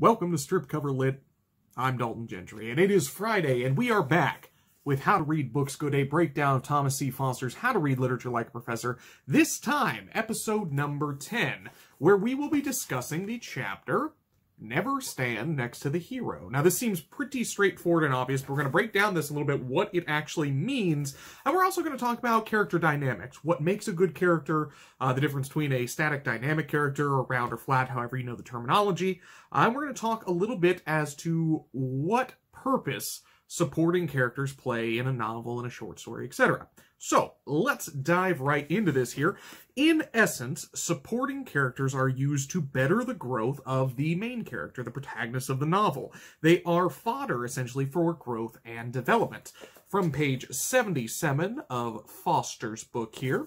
Welcome to Strip Cover Lit. I'm Dalton Gentry, and it is Friday, and we are back with How to Read Books Good, a breakdown of Thomas C. Foster's How to Read Literature Like a Professor, this time, episode number 10, where we will be discussing the chapter never stand next to the hero. Now, this seems pretty straightforward and obvious, but we're going to break down this a little bit, what it actually means, and we're also going to talk about character dynamics, what makes a good character, uh, the difference between a static dynamic character, or round or flat, however you know the terminology, uh, and we're going to talk a little bit as to what purpose supporting characters play in a novel, in a short story, etc. So let's dive right into this here. In essence, supporting characters are used to better the growth of the main character, the protagonist of the novel. They are fodder, essentially, for growth and development. From page 77 of Foster's book here,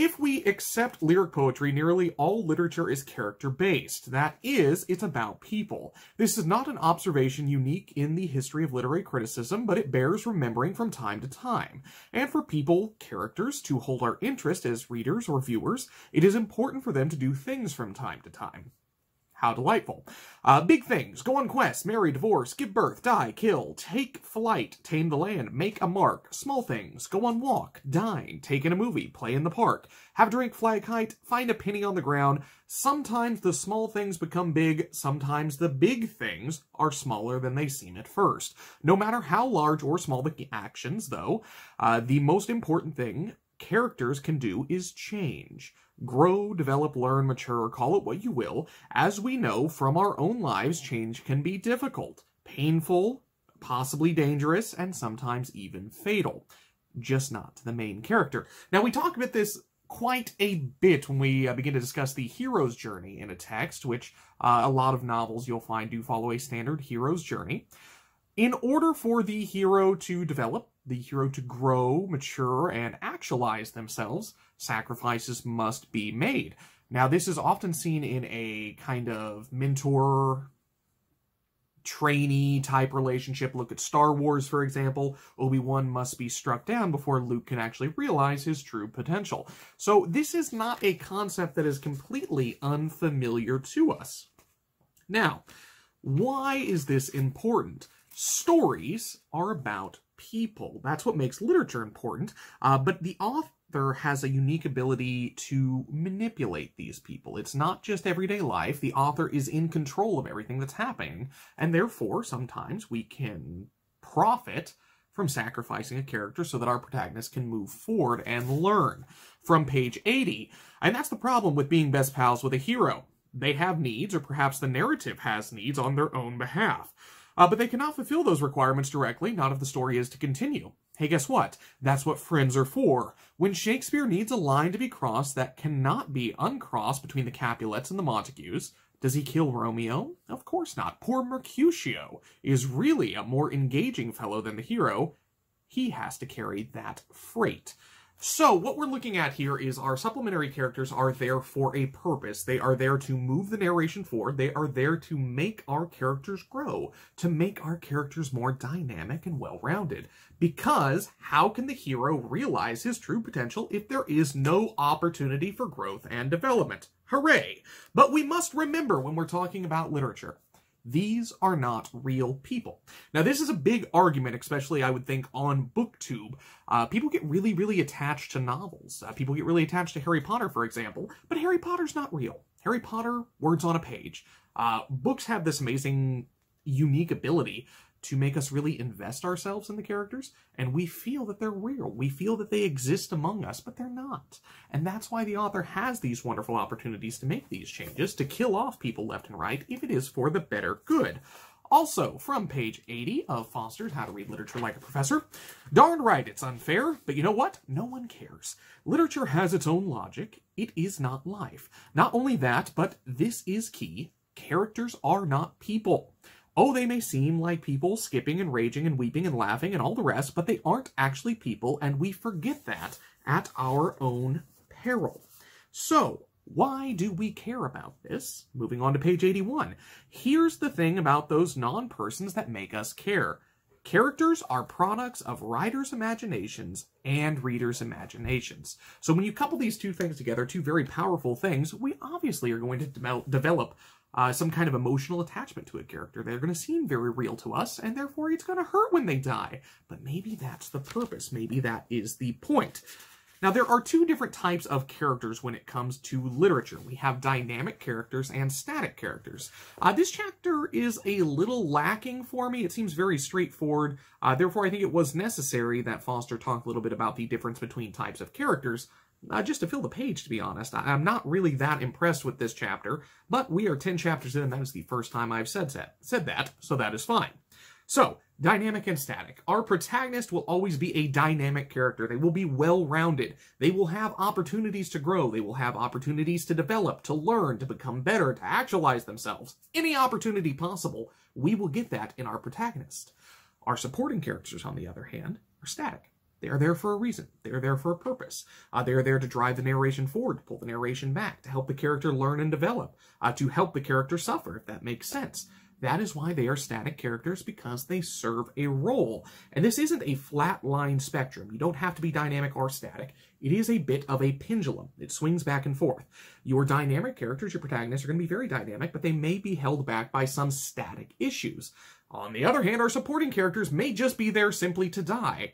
if we accept lyric poetry, nearly all literature is character-based. That is, it's about people. This is not an observation unique in the history of literary criticism, but it bears remembering from time to time. And for people, characters, to hold our interest as readers or viewers, it is important for them to do things from time to time. How delightful. Uh, big things. Go on quests. Marry, divorce. Give birth. Die. Kill. Take flight. Tame the land. Make a mark. Small things. Go on walk. Dine. Take in a movie. Play in the park. Have drink. Fly a kite. Find a penny on the ground. Sometimes the small things become big. Sometimes the big things are smaller than they seem at first. No matter how large or small the actions, though, uh, the most important thing characters can do is change. Grow, develop, learn, mature, call it what you will. As we know from our own lives, change can be difficult, painful, possibly dangerous, and sometimes even fatal. Just not to the main character. Now, we talk about this quite a bit when we uh, begin to discuss the hero's journey in a text, which uh, a lot of novels you'll find do follow a standard hero's journey. In order for the hero to develop, the hero to grow, mature, and actualize themselves, sacrifices must be made. Now, this is often seen in a kind of mentor trainee type relationship. Look at Star Wars, for example. Obi Wan must be struck down before Luke can actually realize his true potential. So, this is not a concept that is completely unfamiliar to us. Now, why is this important? stories are about people. That's what makes literature important. Uh, but the author has a unique ability to manipulate these people. It's not just everyday life. The author is in control of everything that's happening. And therefore, sometimes we can profit from sacrificing a character so that our protagonist can move forward and learn from page 80. And that's the problem with being best pals with a hero. They have needs, or perhaps the narrative has needs on their own behalf. Uh, but they cannot fulfill those requirements directly, not if the story is to continue. Hey, guess what? That's what friends are for. When Shakespeare needs a line to be crossed that cannot be uncrossed between the Capulets and the Montagues, does he kill Romeo? Of course not. Poor Mercutio is really a more engaging fellow than the hero. He has to carry that freight. So what we're looking at here is our supplementary characters are there for a purpose. They are there to move the narration forward. They are there to make our characters grow, to make our characters more dynamic and well-rounded. Because how can the hero realize his true potential if there is no opportunity for growth and development? Hooray! But we must remember when we're talking about literature these are not real people. Now, this is a big argument, especially, I would think, on booktube. Uh, people get really, really attached to novels. Uh, people get really attached to Harry Potter, for example, but Harry Potter's not real. Harry Potter, words on a page. Uh, books have this amazing, unique ability to make us really invest ourselves in the characters, and we feel that they're real. We feel that they exist among us, but they're not. And that's why the author has these wonderful opportunities to make these changes, to kill off people left and right, if it is for the better good. Also, from page 80 of Foster's How to Read Literature Like a Professor, darn right it's unfair, but you know what? No one cares. Literature has its own logic. It is not life. Not only that, but this is key. Characters are not people. Oh, they may seem like people skipping and raging and weeping and laughing and all the rest, but they aren't actually people, and we forget that at our own peril. So, why do we care about this? Moving on to page 81. Here's the thing about those non-persons that make us care. Characters are products of writers' imaginations and readers' imaginations. So when you couple these two things together, two very powerful things, we obviously are going to de develop uh, some kind of emotional attachment to a character. They're going to seem very real to us, and therefore it's going to hurt when they die. But maybe that's the purpose. Maybe that is the point. Now, there are two different types of characters when it comes to literature. We have dynamic characters and static characters. Uh, this chapter is a little lacking for me. It seems very straightforward. Uh, therefore, I think it was necessary that Foster talk a little bit about the difference between types of characters uh, just to fill the page, to be honest. I- am not really that impressed with this chapter, but we are 10 chapters in, and that is the first time I've said that, said that, so that is fine. So, dynamic and static. Our protagonist will always be a dynamic character. They will be well-rounded. They will have opportunities to grow. They will have opportunities to develop, to learn, to become better, to actualize themselves. Any opportunity possible, we will get that in our protagonist. Our supporting characters, on the other hand, are static. They are there for a reason. They are there for a purpose. Uh, they are there to drive the narration forward, to pull the narration back, to help the character learn and develop, uh, to help the character suffer, if that makes sense. That is why they are static characters, because they serve a role. And this isn't a flat line spectrum. You don't have to be dynamic or static. It is a bit of a pendulum. It swings back and forth. Your dynamic characters, your protagonists, are going to be very dynamic, but they may be held back by some static issues. On the other hand, our supporting characters may just be there simply to die.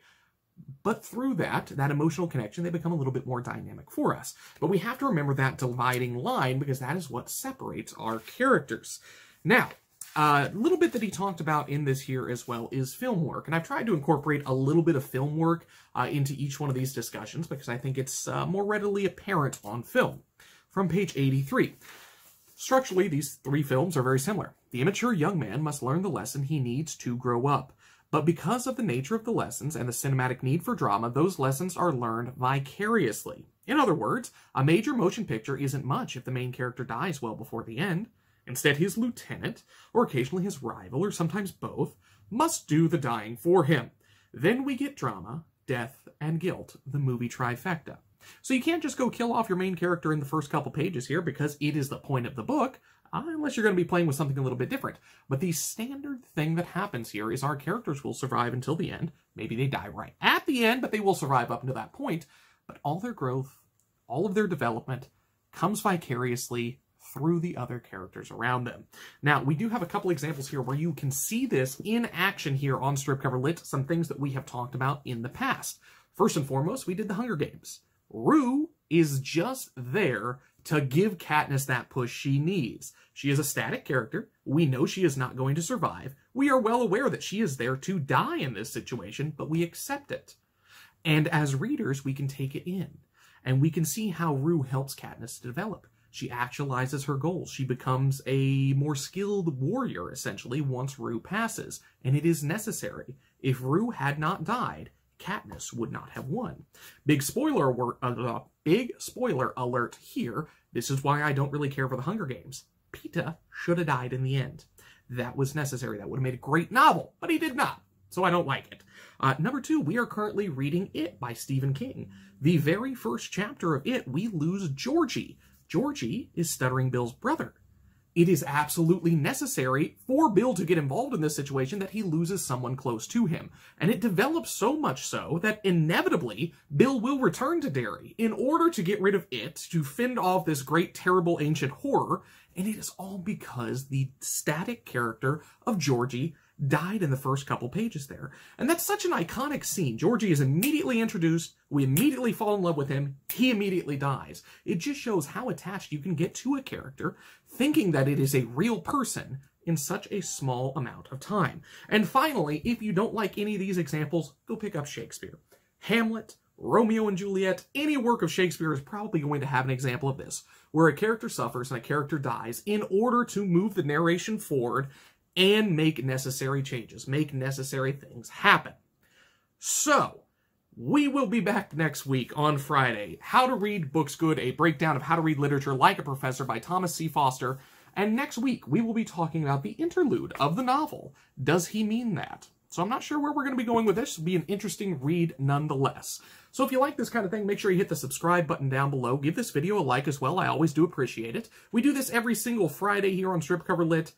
But through that, that emotional connection, they become a little bit more dynamic for us. But we have to remember that dividing line because that is what separates our characters. Now, a uh, little bit that he talked about in this here as well is film work, and I've tried to incorporate a little bit of film work uh, into each one of these discussions because I think it's uh, more readily apparent on film. From page 83. Structurally, these three films are very similar. The immature young man must learn the lesson he needs to grow up. But because of the nature of the lessons and the cinematic need for drama, those lessons are learned vicariously. In other words, a major motion picture isn't much if the main character dies well before the end. Instead, his lieutenant, or occasionally his rival, or sometimes both, must do the dying for him. Then we get drama, death, and guilt, the movie trifecta. So you can't just go kill off your main character in the first couple pages here because it is the point of the book, uh, unless you're going to be playing with something a little bit different. But the standard thing that happens here is our characters will survive until the end. Maybe they die right at the end, but they will survive up until that point. But all their growth, all of their development comes vicariously through the other characters around them. Now, we do have a couple examples here where you can see this in action here on Strip Cover Lit, some things that we have talked about in the past. First and foremost, we did the Hunger Games. Rue is just there to give Katniss that push she needs. She is a static character. We know she is not going to survive. We are well aware that she is there to die in this situation, but we accept it. And as readers, we can take it in. And we can see how Rue helps Katniss develop. She actualizes her goals. She becomes a more skilled warrior, essentially, once Rue passes. And it is necessary. If Rue had not died, Katniss would not have won. Big spoiler alert, uh, uh, big spoiler alert here. This is why I don't really care for the Hunger Games. Peeta should have died in the end. That was necessary. That would have made a great novel, but he did not. So I don't like it. Uh, number two, we are currently reading It by Stephen King. The very first chapter of It, we lose Georgie. Georgie is Stuttering Bill's brother it is absolutely necessary for Bill to get involved in this situation that he loses someone close to him. And it develops so much so that inevitably Bill will return to Derry in order to get rid of it, to fend off this great terrible ancient horror, and it is all because the static character of Georgie died in the first couple pages there. And that's such an iconic scene. Georgie is immediately introduced. We immediately fall in love with him. He immediately dies. It just shows how attached you can get to a character thinking that it is a real person in such a small amount of time. And finally, if you don't like any of these examples, go pick up Shakespeare. Hamlet, Romeo and Juliet, any work of Shakespeare is probably going to have an example of this, where a character suffers and a character dies in order to move the narration forward and make necessary changes, make necessary things happen. So, we will be back next week on Friday. How to Read Books Good, a breakdown of how to read literature like a professor by Thomas C. Foster. And next week, we will be talking about the interlude of the novel. Does he mean that? So I'm not sure where we're going to be going with this. It'll be an interesting read nonetheless. So if you like this kind of thing, make sure you hit the subscribe button down below. Give this video a like as well. I always do appreciate it. We do this every single Friday here on Strip Cover Lit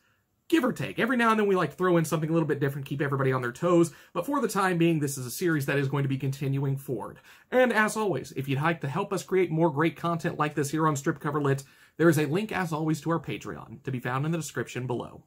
give or take. Every now and then we like throw in something a little bit different, keep everybody on their toes, but for the time being, this is a series that is going to be continuing forward. And as always, if you'd like to help us create more great content like this here on Strip Cover Lit, there is a link as always to our Patreon, to be found in the description below.